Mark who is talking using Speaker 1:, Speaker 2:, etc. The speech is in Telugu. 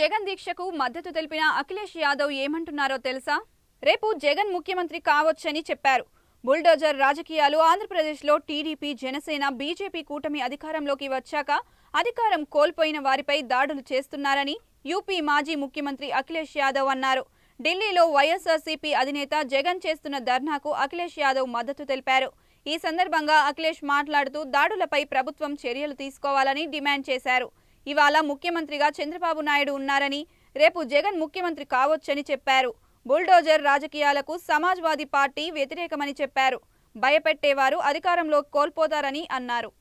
Speaker 1: జగన్ దీక్షకు మద్దతు తెలిపిన అఖిలేష్ యాదవ్ ఏమంటున్నారో తెలుసా రేపు జగన్ ముఖ్యమంత్రి కావచ్చని చెప్పారు బుల్డోజర్ రాజకీయాలు ఆంధ్రప్రదేశ్లో టీడీపీ జనసేన బీజేపీ కూటమి అధికారంలోకి వచ్చాక అధికారం కోల్పోయిన వారిపై దాడులు చేస్తున్నారని యూపీ మాజీ ముఖ్యమంత్రి అఖిలేష్ యాదవ్ అన్నారు ఢిల్లీలో వైఎస్ఆర్సీపీ అధినేత జగన్ చేస్తున్న ధర్నాకు అఖిలేష్ యాదవ్ మద్దతు తెలిపారు ఈ సందర్భంగా అఖిలేష్ మాట్లాడుతూ దాడులపై ప్రభుత్వం చర్యలు తీసుకోవాలని డిమాండ్ చేశారు ఇవాళ ముఖ్యమంత్రిగా చంద్రబాబు నాయుడు ఉన్నారని రేపు జగన్ ముఖ్యమంత్రి కావొచ్చని చెప్పారు బుల్డోజర్ రాజకీయాలకు సమాజ్వాదీ పార్టీ వ్యతిరేకమని చెప్పారు భయపెట్టేవారు అధికారంలో కోల్పోతారని అన్నారు